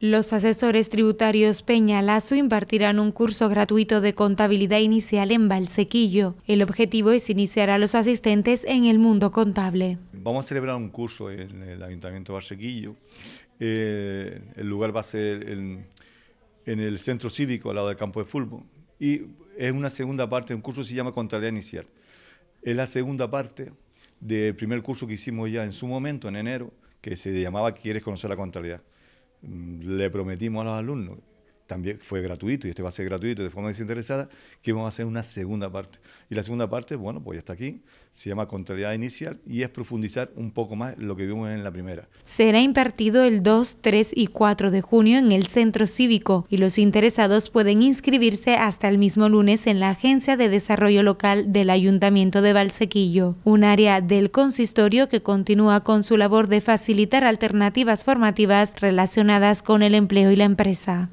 Los asesores tributarios Peña Lazo impartirán un curso gratuito de contabilidad inicial en Valsequillo. El objetivo es iniciar a los asistentes en el mundo contable. Vamos a celebrar un curso en el Ayuntamiento de Valsequillo. Eh, el lugar va a ser en, en, el centro cívico, al lado del campo de fútbol. Y es una segunda parte, un curso que se llama Contabilidad Inicial. Es la segunda parte del primer curso que hicimos ya en su momento, en enero, que se llamaba ¿Quieres conocer la contabilidad? Mm, le prometimos a los alumnos también fue gratuito y este va a ser gratuito de forma desinteresada, que vamos a hacer una segunda parte. Y la segunda parte, bueno, pues ya está aquí, se llama Contralidad Inicial y es profundizar un poco más lo que vimos en la primera. Será impartido el 2, 3 y 4 de junio en el Centro Cívico y los interesados pueden inscribirse hasta el mismo lunes en la Agencia de Desarrollo Local del Ayuntamiento de Valsequillo, un área del consistorio que continúa con su labor de facilitar alternativas formativas relacionadas con el empleo y la empresa.